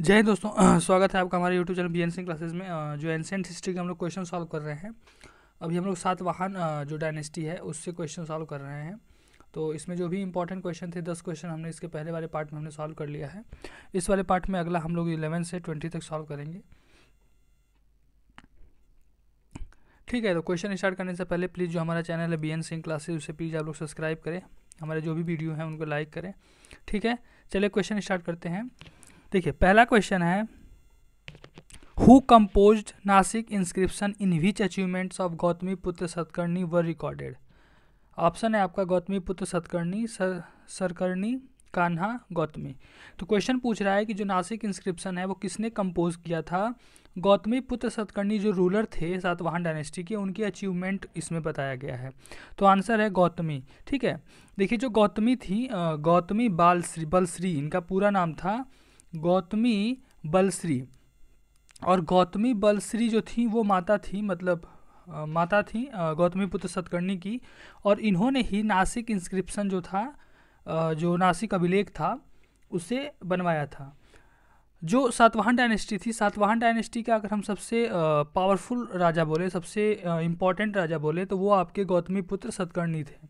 जय दोस्तों स्वागत है आपका हमारे YouTube channel B N Singh classes में जो एंसेंट हिस्ट्री के हम लोग क्वेश्चन सॉल्व कर रहे हैं अभी हम लोग सात वाहन जो डायनेस्टी है उससे क्वेश्चन सॉल्व कर रहे हैं तो इसमें जो भी इंपॉर्टेंट क्वेश्चन थे दस क्वेश्चन हमने इसके पहले वाले पार्ट में हमने सॉल्व कर लिया है इस वाले पार्ट में अगला हम लोग इलेवन से ट्वेंटी तक सॉल्व करेंगे ठीक है तो क्वेश्चन स्टार्ट करने से पहले प्लीज़ जो हमारा चैनल है बी एन सिंह क्लासेज उसे प्लीज़ आप लोग सब्सक्राइब करें हमारे जो भी वीडियो हैं उनको लाइक करें ठीक है चलिए क्वेश्चन स्टार्ट करते हैं देखिए पहला क्वेश्चन है who compose Nasik inscription in which achievements of Gautamiputra Satakarni were recorded option है आपका गौतमी पुत्र सतकर्णी सर सरकर्णी कान्हा गौतमी तो क्वेश्चन पूछ रहा है कि जो नासिक इंस्क्रिप्शन है वो किसने कंपोज किया था गौतमी पुत्र सतकर्णी जो रूलर थे सातवाहन डायनेस्टी के उनकी अचीवमेंट इसमें बताया गया है तो आंसर है गौतमी ठीक है देखिए जो गौतमी थी गौतमी श्री बलश्री इनका पूरा नाम था गौतमी बलश्री और गौतमी बलश्री जो थी वो माता थी मतलब आ, माता थी गौतमी पुत्र सतकर्णी की और इन्होंने ही नासिक इंस्क्रिप्शन जो था आ, जो नासिक अभिलेख था उसे बनवाया था जो सातवाहन डायनेस्टी थी सातवाहन डायनेस्टी का अगर हम सबसे पावरफुल राजा बोले सबसे इम्पॉर्टेंट राजा बोले तो वो आपके गौतमी पुत्र सतकर्णी थे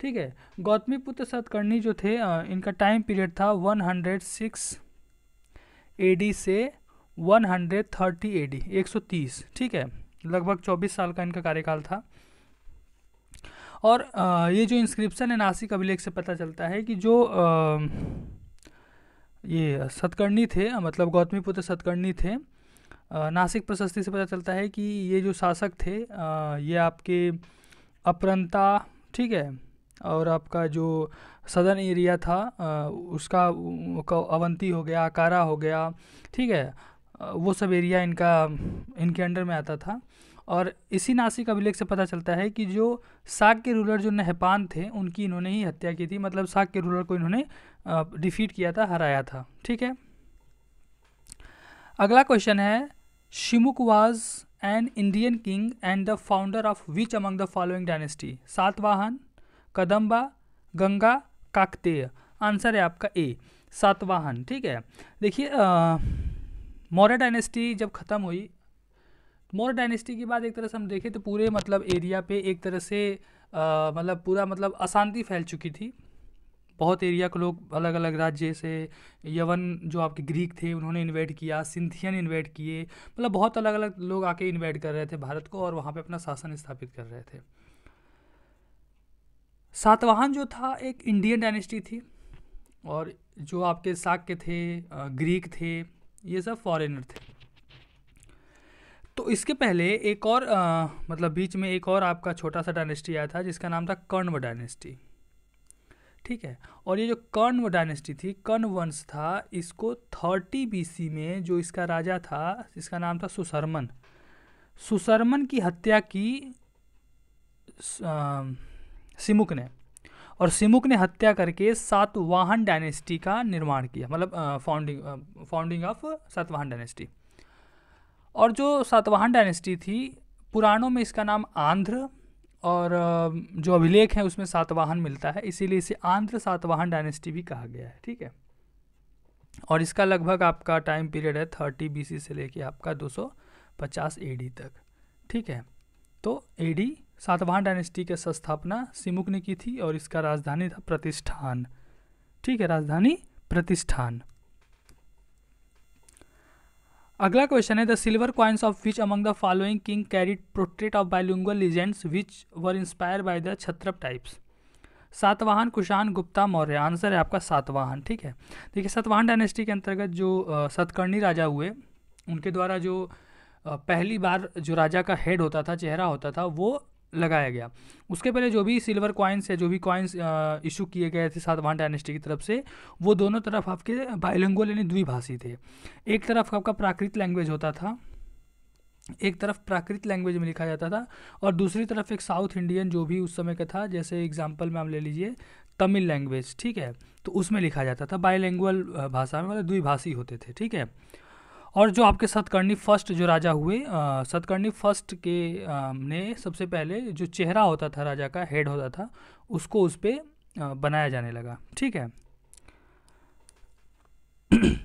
ठीक है गौतमी पुत्र सतकर्णी जो थे आ, इनका टाइम पीरियड था 106 एडी से 130 एडी 130 ठीक है लगभग 24 साल का इनका कार्यकाल था और ये जो इंस्क्रिप्शन है नासिक अभिलेख से पता चलता है कि जो ये सतकर्णी थे मतलब गौतमी पुत्र सतकर्णी थे नासिक प्रशस्ति से पता चलता है कि ये जो शासक थे ये आपके अपरंता ठीक है और आपका जो सदर्न एरिया था उसका अवंती हो गया आकारा हो गया ठीक है वो सब एरिया इनका इनके अंडर में आता था और इसी नासिक अभिलेख से पता चलता है कि जो साग के रूलर जो नहपान थे उनकी इन्होंने ही हत्या की थी मतलब साग के रूलर को इन्होंने डिफीट किया था हराया था ठीक है अगला क्वेश्चन है Simuka was an Indian king and the founder of which among the following dynasty Satavahana Kadamba Ganga Kakatiya answer है आपका ए सातवाहन ठीक है देखिए मौर्य डायनेस्टी जब ख़त्म हुई मौर्य डायनेस्टी के बाद एक तरह से हम देखें तो पूरे मतलब एरिया पे एक तरह से आ, मतलब पूरा मतलब अशांति फैल चुकी थी बहुत एरिया के लोग अलग अलग राज्य से यवन जो आपके ग्रीक थे उन्होंने इन्वेट किया सिंथियन इन्वेट किए मतलब बहुत अलग अलग लोग आके इन्वेट कर रहे थे भारत को और वहाँ पे अपना शासन स्थापित कर रहे थे सातवाहन जो था एक इंडियन डायनेस्टी थी और जो आपके के थे ग्रीक थे ये सब फॉरेनर थे तो इसके पहले एक और आ, मतलब बीच में एक और आपका छोटा सा डायनेस्टी आया था जिसका नाम था कर्णव डायनेस्टी ठीक है और ये जो कर्णव डायनेस्टी थी कर्ण वंश था इसको थर्टी बीसी में जो इसका राजा था इसका नाम था सुशर्मन सुशर्मन की हत्या की आ, सिमुक ने और सिमुक ने हत्या करके सातवाहन डायनेस्टी का निर्माण किया मतलब founding founding of Satavahana dynasty और जो सातवाहन डायनेस्टी थी पुराणों में इसका नाम आंध्र और जो अभिलेख है उसमें सातवाहन मिलता है इसीलिए इसे आंध्र सातवाहन डायनेस्टी भी कहा गया है ठीक है और इसका लगभग आपका टाइम पीरियड है थर्टी बी से लेके आपका दो सौ पचास ए तक ठीक है तो ए सातवाहन डायनेस्टी की संस्थापना सिमुक ने की थी और इसका राजधानी था प्रतिष्ठान ठीक है राजधानी प्रतिष्ठान अगला क्वेश्चन है the silver coins of which among the following king carried portrait of bilingual legends which were inspire by the Kshatrapa types Satavahana Kushan Gupta Maurya answer है आपका सातवाहन ठीक है देखिए सातवाहन डायनेस्टी के अंतर्गत जो सतकर्णी राजा हुए उनके द्वारा जो पहली बार जो राजा का हेड होता था चेहरा होता था वो लगाया गया उसके पहले जो भी सिल्वर कॉइन्स या जो भी कॉइन्स इशू किए गए थे सातवान डायनेस्टी की तरफ से वो दोनों तरफ आपके बायलिंगुअल यानी द्विभाषी थे एक तरफ आपका प्राकृत लैंग्वेज होता था एक तरफ प्राकृत लैंग्वेज में लिखा जाता था और दूसरी तरफ एक साउथ इंडियन जो भी उस समय का था जैसे एग्जाम्पल में आप ले लीजिए तमिल लैंग्वेज ठीक है तो उसमें लिखा जाता था बायलैंगुअल भाषा में मतलब द्विभाषी होते थे ठीक है और जो आपके सतकर्णी फर्स्ट जो राजा हुए सतकर्णी फर्स्ट के आ, ने सबसे पहले जो चेहरा होता था राजा का हेड होता था उसको उस पर बनाया जाने लगा ठीक है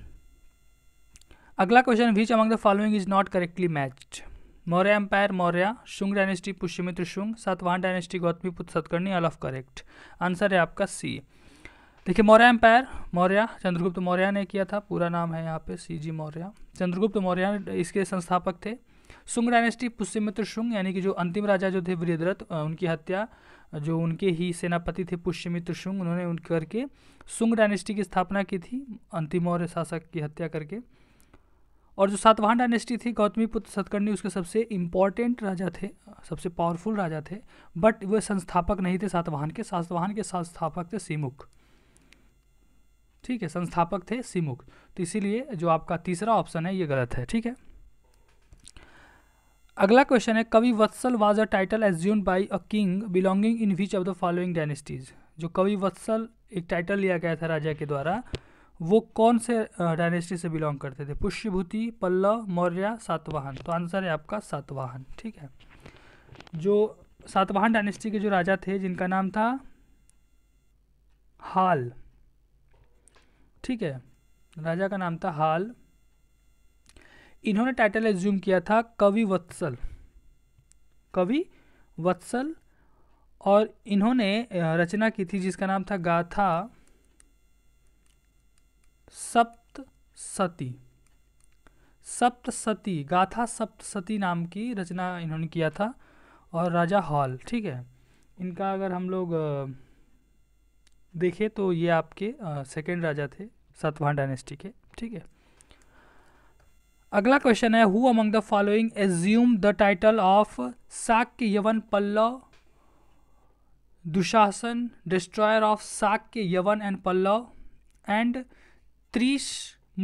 अगला question which among the following is not correctly matched Maurya empire Maurya Shunga dynasty Pushyamitra Shunga Satavahana dynasty Gautamiputra Satakarni all of correct answer है आपका सी देखिए मौर्य एम्पायर मौर्य चंद्रगुप्त मौर्य ने किया था पूरा नाम है यहाँ पे सी जी मौर्य चंद्रगुप्त मौर्य इसके संस्थापक थे शुंग डायनेस्टी पुष्यमित्र शुंग यानी कि जो अंतिम राजा जो थे वीरद्रथ उनकी हत्या जो उनके ही सेनापति थे पुष्यमित्र शुंग उन्होंने उन करके शुंग डायनेस्टी की स्थापना की थी अंतिम मौर्य शासक की हत्या करके और जो सातवाहन डायनेस्टी थी गौतमी पुत्र सतकर्णी उसके सबसे इम्पॉर्टेंट राजा थे सबसे पावरफुल राजा थे बट वे संस्थापक नहीं थे सातवाहन के सातवाहन के संस्थापक थे सीमुख ठीक है संस्थापक थे सिमुख तो इसीलिए जो आपका तीसरा ऑप्शन है ये गलत है ठीक है अगला क्वेश्चन है Kavivatsala was a title assume by a king belonging in which of the following dynasties जो कवि वत्सल एक टाइटल लिया गया था राजा के द्वारा वो कौन से डायनेस्टी से बिलोंग करते थे पुष्यभूति पल्लव मौर्य सातवाहन तो आंसर है आपका सातवाहन ठीक है जो सातवाहन डायनेस्टी के जो राजा थे जिनका नाम था हाल ठीक है राजा का नाम था हाल इन्होंने टाइटल एज्यूम किया था कवि वत्सल कवि वत्सल और इन्होंने रचना की थी जिसका नाम था गाथा सप्त सती सप्त सती गाथा सप्त सती नाम की रचना इन्होंने किया था और राजा हॉल ठीक है इनका अगर हम लोग देखें तो ये आपके सेकेंड राजा थे सातवां डायनेस्टी के ठीक है अगला क्वेश्चन है who among the following assume the title of Saka Yavana Pallava दुशासन destroyer of Saka Yavana and Pallava and त्रिश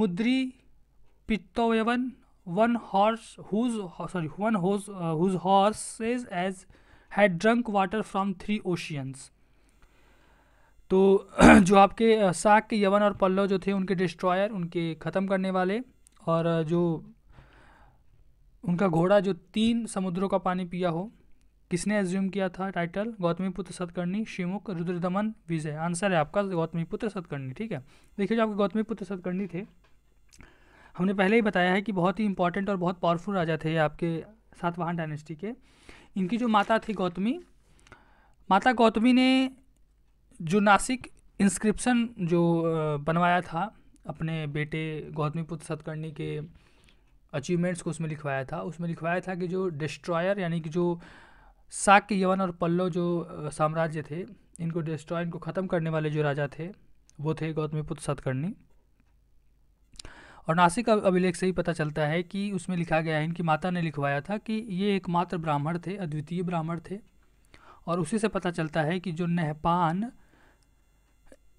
मुद्री पित्तोयवन one horse whose sorry one whose whose horses as had drunk water from three oceans तो जो आपके साक के यवन और पल्लव जो थे उनके डिस्ट्रॉयर उनके ख़त्म करने वाले और जो उनका घोड़ा जो तीन समुद्रों का पानी पिया हो किसने एज्यूम किया था title Gautamiputra Satakarni Simuka Rudradaman Vijaya answer है आपका गौतमी पुत्र सतकर्णी ठीक है देखिए जो आपके गौतमी पुत्र सतकर्णी थे हमने पहले ही बताया है कि बहुत ही इंपॉर्टेंट और बहुत पावरफुल राजा थे आपके सातवाहन डायनेस्टी के इनकी जो माता थी गौतमी माता गौतमी ने जो नासिक इंस्क्रिप्शन जो बनवाया था अपने बेटे गौतमीपुत्र सतकर्णी के अचीवमेंट्स को उसमें लिखवाया था उसमें लिखवाया था कि जो डिस्ट्रॉयर यानी कि जो शाक्य यवन और पल्लव जो साम्राज्य थे इनको डिस्ट्रॉय इनको ख़त्म करने वाले जो राजा थे वो थे गौतमीपुत्र सतकर्णी और नासिक अभिलेख से ही पता चलता है कि उसमें लिखा गया है इनकी माता ने लिखवाया था कि ये एकमात्र ब्राह्मण थे अद्वितीय ब्राह्मण थे और उसी से पता चलता है कि जो नहपान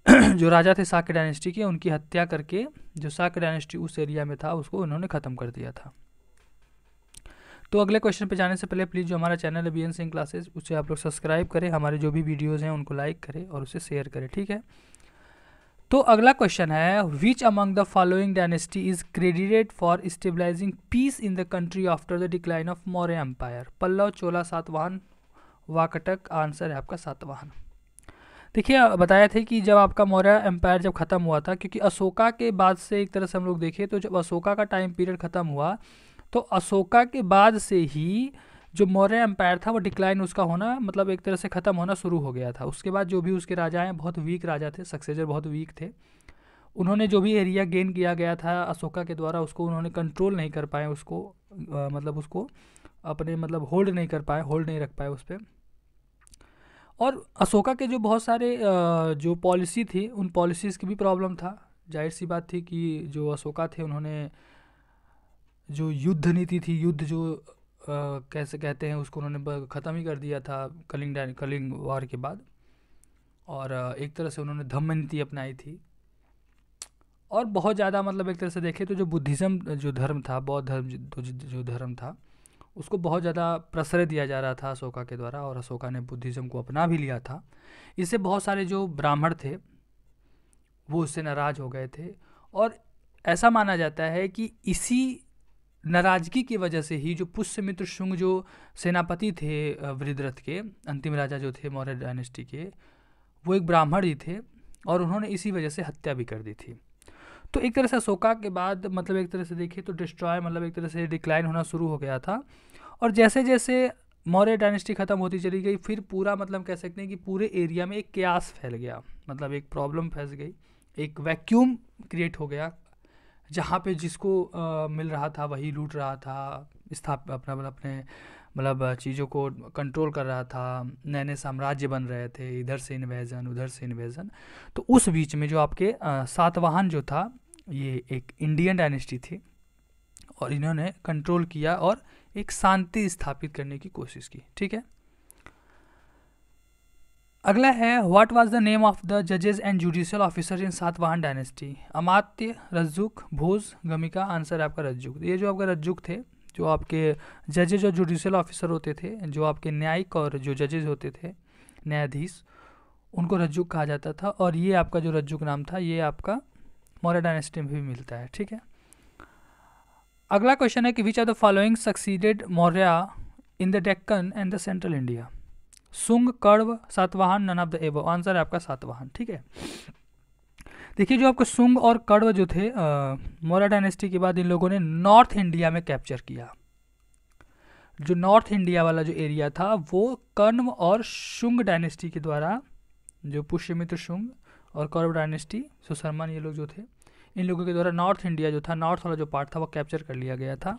जो राजा थे साक्य डायनेस्टी के उनकी हत्या करके जो साक्य डायनेस्टी उस एरिया में था उसको उन्होंने ख़त्म कर दिया था तो अगले क्वेश्चन पे जाने से पहले प्लीज़ जो हमारा चैनल है बी एन सिंह क्लासेस उसे आप लोग सब्सक्राइब करें हमारे जो भी वीडियोस हैं उनको लाइक करें और उसे शेयर करें ठीक है तो अगला क्वेश्चन है which among the following dynasty is credited for stabilising peace in the country after the decline of Maurya empire Pallava Chola Satavahana Vakataka answer है आपका सातवाहन देखिए बताया थे कि जब आपका मौर्य एम्पायर जब ख़त्म हुआ था क्योंकि अशोका के बाद से एक तरह से हम लोग देखें तो जब अशोका का टाइम पीरियड ख़त्म हुआ तो अशोका के बाद से ही जो मौर्य एम्पायर था वो डिक्लाइन उसका होना मतलब एक तरह से ख़त्म होना शुरू हो गया था उसके बाद जो भी उसके राजा हैं बहुत वीक राजा थे सक्सेजर बहुत वीक थे उन्होंने जो भी एरिया गेन किया गया था अशोका के द्वारा उसको उन्होंने कंट्रोल नहीं कर पाए उसको आ, मतलब उसको अपने मतलब होल्ड नहीं कर पाए होल्ड नहीं रख पाए उस पर और अशोका के जो बहुत सारे जो पॉलिसी थी उन पॉलिसीज़ की भी प्रॉब्लम था जाहिर सी बात थी कि जो अशोका थे उन्होंने जो युद्ध नीति थी युद्ध जो कैसे कहते हैं उसको उन्होंने ख़त्म ही कर दिया था कलिंग कलिंग वार के बाद और एक तरह से उन्होंने धम्म नीति अपनाई थी और बहुत ज़्यादा मतलब एक तरह से देखें तो जो बुद्धिज़्म जो धर्म था बौद्ध धर्म जो धर्म था उसको बहुत ज़्यादा प्रसरय दिया जा रहा था अशोका के द्वारा और अशोका ने बुद्धिज़्म को अपना भी लिया था इससे बहुत सारे जो ब्राह्मण थे वो उससे नाराज़ हो गए थे और ऐसा माना जाता है कि इसी नाराज़गी की वजह से ही जो पुष्यमित्र शुंग जो सेनापति थे वृद्रथ के अंतिम राजा जो थे मौर्य डायनेस्टी के वो एक ब्राह्मण ही थे और उन्होंने इसी वजह से हत्या भी कर दी थी तो एक तरह से अशोका के बाद मतलब एक तरह से देखिए तो डिस्ट्रॉय मतलब एक तरह से डिक्लाइन होना शुरू हो गया था और जैसे जैसे मौर्य डायनेस्टी ख़त्म होती चली गई फिर पूरा मतलब कह सकते हैं कि पूरे एरिया में एक क्यास फैल गया मतलब एक प्रॉब्लम फैस गई एक वैक्यूम क्रिएट हो गया जहाँ पे जिसको आ, मिल रहा था वही लूट रहा था स्थाप अपना मतलब अपने मतलब चीज़ों को कंट्रोल कर रहा था नए नए साम्राज्य बन रहे थे इधर से इन्वेजन उधर से इन्वेजन तो उस बीच में जो आपके सातवाहन जो था ये एक इंडियन डायनेस्टी थी और इन्होंने कंट्रोल किया और एक शांति स्थापित करने की कोशिश की ठीक है अगला है what was the name of the जजेस and judicial officer in Satavahana dynasty Amatya Rajjuka Bhoja Gamika answer है आपका रज्जुक ये जो आपका रज्जुक थे जो आपके जजेज और जुडिशियल ऑफिसर होते थे जो आपके न्यायिक और जो जजेज होते थे न्यायाधीश उनको रज्जुक कहा जाता था और ये आपका जो रज्जुक नाम था ये आपका मौर्य डायनेस्टी में भी मिलता है ठीक है अगला क्वेश्चन है कि which are the following succeeded Maurya in the Deccan and the central India Sunga Kanva Satavahana none of the above answer है आपका सातवाहन ठीक है देखिए जो आपको सुंग और कर्व जो थे मौर्य डायनेस्टी के बाद इन लोगों ने नॉर्थ इंडिया में कैप्चर किया जो नॉर्थ इंडिया वाला जो एरिया था वो कर्व और शुंग डायनेस्टी के द्वारा जो पुष्यमित्र शुंग और कर्व डायनेस्टी सुशर्मन ये लोग जो थे इन लोगों के द्वारा नॉर्थ इंडिया जो था नॉर्थ वाला जो पार्ट था वो कैप्चर कर लिया गया था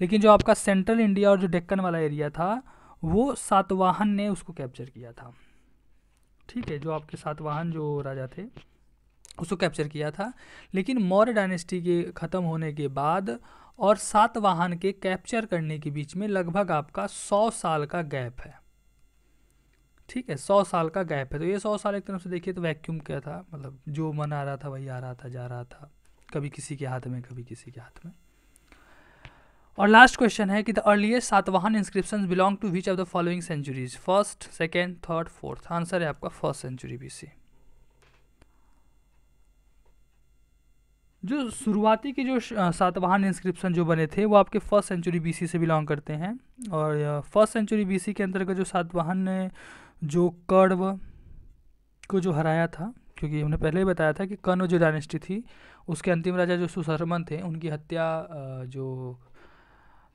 लेकिन जो आपका सेंट्रल इंडिया और जो डेक्कन वाला एरिया था वो सातवाहन ने उसको कैप्चर किया था ठीक है जो आपके सातवाहन जो राजा थे उसको कैप्चर किया था लेकिन मौर्य डायनेस्टी के ख़त्म होने के बाद और सातवाहन के कैप्चर करने के बीच में लगभग आपका सौ साल का गैप है ठीक है सौ साल का गैप है तो ये सौ साल एक तरफ से देखिए तो वैक्यूम क्या था मतलब जो मन आ रहा था वही आ रहा था जा रहा था कभी किसी के हाथ में कभी किसी के हाथ में और लास्ट क्वेश्चन है कि the earliest Satavahana inscription belong to which of the following centuries first second third fourth answer है आपका फर्स्ट सेंचुरी बीसी जो शुरुआती के जो सातवाहन इंस्क्रिप्शन जो बने थे वो आपके फर्स्ट सेंचुरी बीसी से बिलोंग करते हैं और फर्स्ट सेंचुरी बीसी के अंतर्गत जो सातवाहन जो कर्व को जो हराया था क्योंकि हमने पहले ही बताया था कि कर्ण जो डायनेस्टी थी उसके अंतिम राजा जो सुशर्मन थे उनकी हत्या जो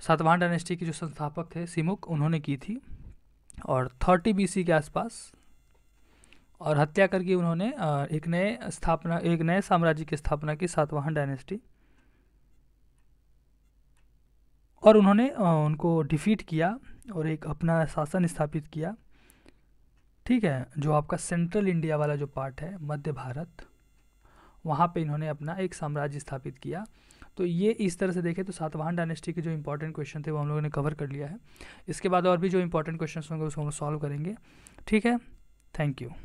सातवाहन डायनेस्टी के जो संस्थापक थे सिमुक उन्होंने की थी और थर्टी बी के आसपास और हत्या करके उन्होंने एक नए स्थापना एक नए साम्राज्य की स्थापना की सातवाहन डायनेस्टी और उन्होंने उनको डिफीट किया और एक अपना शासन स्थापित किया ठीक है जो आपका सेंट्रल इंडिया वाला जो पार्ट है मध्य भारत वहाँ पे इन्होंने अपना एक साम्राज्य स्थापित किया तो ये इस तरह से देखें तो सातवाहन डायनेस्टी के जो इंपॉर्टेंट क्वेश्चन थे वो हम लोगों ने कवर कर लिया है इसके बाद और भी जो इंपॉर्टेंट क्वेश्चन होंगे उसको हम लोग सॉल्व करेंगे ठीक है थैंक यू